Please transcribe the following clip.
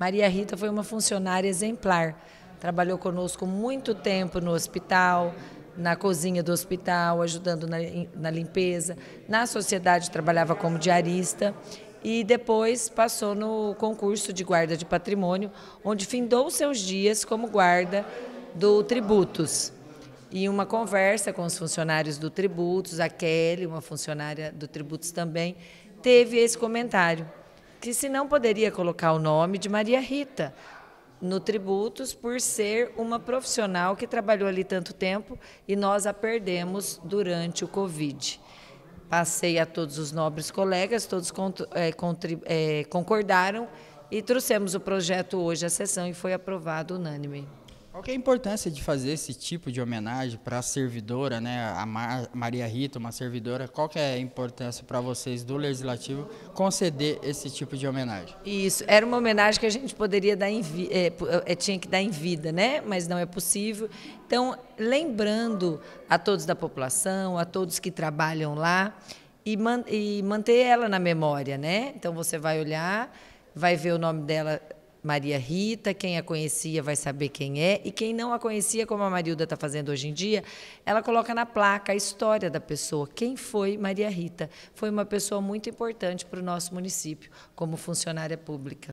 Maria Rita foi uma funcionária exemplar. Trabalhou conosco muito tempo no hospital, na cozinha do hospital, ajudando na, na limpeza. Na sociedade trabalhava como diarista e depois passou no concurso de guarda de patrimônio, onde findou seus dias como guarda do Tributos. E uma conversa com os funcionários do Tributos, a Kelly, uma funcionária do Tributos também, teve esse comentário que se não poderia colocar o nome de Maria Rita no Tributos por ser uma profissional que trabalhou ali tanto tempo e nós a perdemos durante o Covid. Passei a todos os nobres colegas, todos é, é, concordaram e trouxemos o projeto hoje à sessão e foi aprovado unânime. Qual é a importância de fazer esse tipo de homenagem para a servidora, né? A Mar Maria Rita, uma servidora. Qual é a importância para vocês do Legislativo conceder esse tipo de homenagem? Isso, era uma homenagem que a gente poderia dar em é, é, tinha que dar em vida, né? Mas não é possível. Então, lembrando a todos da população, a todos que trabalham lá e, man e manter ela na memória, né? Então você vai olhar, vai ver o nome dela Maria Rita, quem a conhecia vai saber quem é, e quem não a conhecia, como a Marilda está fazendo hoje em dia, ela coloca na placa a história da pessoa. Quem foi Maria Rita? Foi uma pessoa muito importante para o nosso município, como funcionária pública.